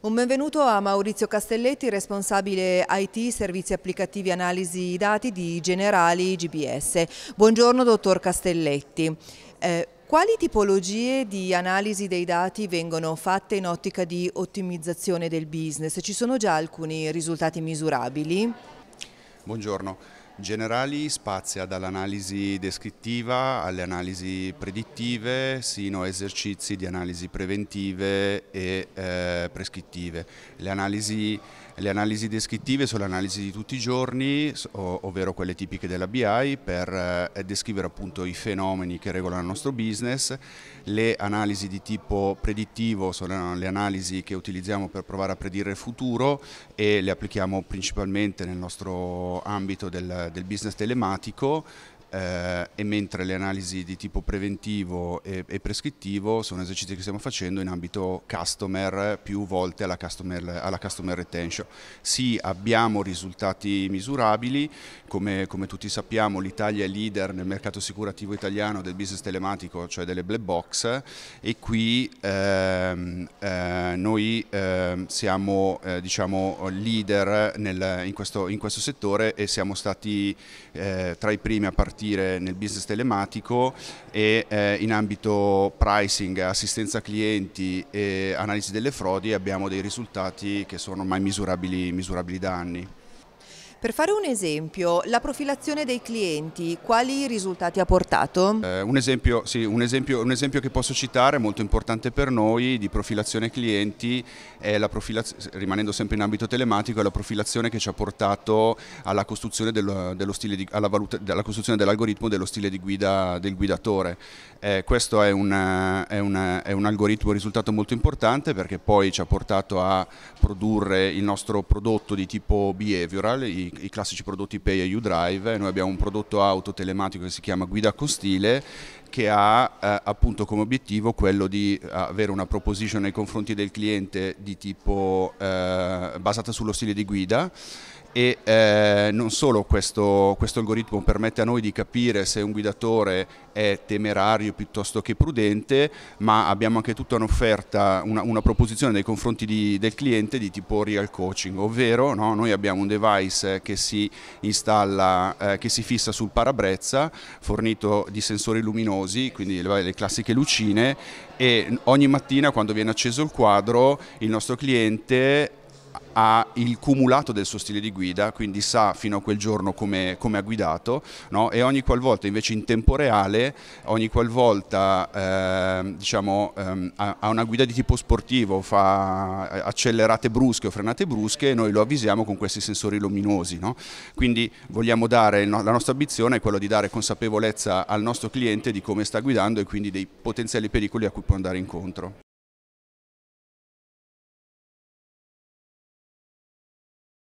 Un benvenuto a Maurizio Castelletti, responsabile IT, servizi applicativi analisi dati di Generali GBS. Buongiorno dottor Castelletti. Eh, quali tipologie di analisi dei dati vengono fatte in ottica di ottimizzazione del business? Ci sono già alcuni risultati misurabili? Buongiorno generali spazia dall'analisi descrittiva alle analisi predittive sino a esercizi di analisi preventive e eh, prescrittive. Le analisi le analisi descrittive sono le analisi di tutti i giorni, ovvero quelle tipiche della BI, per eh, descrivere appunto i fenomeni che regolano il nostro business. Le analisi di tipo predittivo sono le analisi che utilizziamo per provare a predire il futuro e le applichiamo principalmente nel nostro ambito del, del business telematico eh, e mentre le analisi di tipo preventivo e, e, prescrittivo sono esercizi che stiamo facendo in ambito customer più volte alla customer, alla customer retention. Sì, abbiamo risultati misurabili, come, come tutti sappiamo l'Italia è leader nel mercato assicurativo italiano del business telematico, cioè delle black box e qui ehm, eh, noi ehm, siamo eh, diciamo leader nel, in, questo, in, questo, settore e siamo stati eh, tra i primi a partire investire nel business telematico e eh, in ambito pricing, assistenza clienti e analisi delle frodi abbiamo dei risultati che sono ormai misurabili, misurabili da anni. Per fare un esempio, la profilazione dei clienti, quali risultati ha portato? Eh, un, esempio, sì, un, esempio, un, esempio, che posso citare, molto importante per noi, di profilazione clienti, profilaz rimanendo sempre in ambito telematico, è la profilazione che ci ha portato alla costruzione, dello, dello di, alla valuta, alla costruzione dell'algoritmo dello stile di guida del guidatore. Eh, questo è, una, è, una, è un algoritmo, risultato molto importante perché poi ci ha portato a produrre il nostro prodotto di tipo behavioral, i i, classici prodotti Pay e U Drive, noi abbiamo un prodotto auto telematico che si chiama Guida Costile che ha eh, appunto come obiettivo quello di eh, avere una proposition nei confronti del cliente di tipo eh, basata sullo stile di guida e eh, non solo questo, questo, algoritmo permette a noi di capire se un guidatore è temerario piuttosto che prudente, ma abbiamo anche tutta un'offerta, una, una, proposizione nei confronti di, del cliente di tipo real coaching, ovvero no, noi abbiamo un device che si installa, eh, che si fissa sul parabrezza, fornito di sensori luminosi, quindi le, le classiche lucine, e ogni mattina quando viene acceso il quadro il nostro cliente ha il cumulato del suo stile di guida, quindi sa fino a quel giorno come, come ha guidato no? e ogni qualvolta invece in tempo reale, ogni qualvolta eh, diciamo, ehm, ha una guida di tipo sportivo, fa accelerate brusche o frenate brusche, noi lo avvisiamo con questi sensori luminosi. No? Quindi vogliamo dare, la nostra ambizione è quella di dare consapevolezza al nostro cliente di come sta guidando e quindi dei potenziali pericoli a cui può andare incontro.